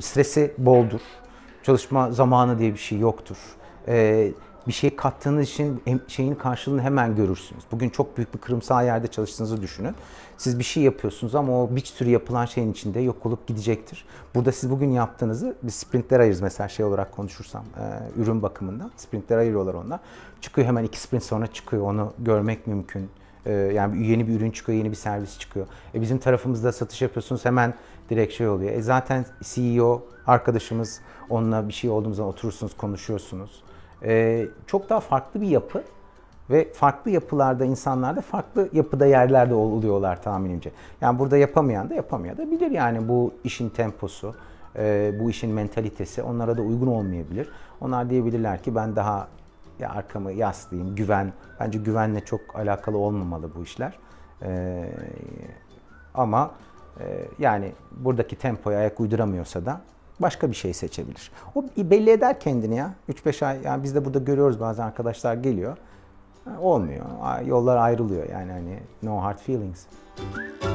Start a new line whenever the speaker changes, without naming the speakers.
Stresi boldur. Çalışma zamanı diye bir şey yoktur. Ee, bir şey kattığınız için şeyin karşılığını hemen görürsünüz. Bugün çok büyük bir kırımsal yerde çalıştığınızı düşünün. Siz bir şey yapıyorsunuz ama o bir sürü yapılan şeyin içinde yok olup gidecektir. Burada siz bugün yaptığınızı bir sprintler ayırırız mesela şey olarak konuşursam e, ürün bakımında sprintler ayırıyorlar onlar. Çıkıyor hemen iki sprint sonra çıkıyor onu görmek mümkün. E, yani yeni bir ürün çıkıyor, yeni bir servis çıkıyor. E, bizim tarafımızda satış yapıyorsunuz hemen direkt şey oluyor. E, zaten CEO arkadaşımız onunla bir şey olduğumuz zaman oturursunuz, konuşuyorsunuz. E, çok daha farklı bir yapı ve farklı yapılarda insanlar da farklı yapıda yerlerde oluyorlar tahminimce. Yani burada yapamayan da yapamıyor da bilir yani bu işin temposu, e, bu işin mentalitesi onlara da uygun olmayabilir. Onlar diyebilirler ki ben daha ya arkamı yaslayayım, güven. Bence güvenle çok alakalı olmamalı bu işler. Ee, ama e, yani buradaki tempoya ayak uyduramıyorsa da başka bir şey seçebilir. O belli eder kendini ya. 3-5 ay yani biz de burada görüyoruz bazen arkadaşlar geliyor. Olmuyor. Yollar ayrılıyor yani hani no hard feelings. Müzik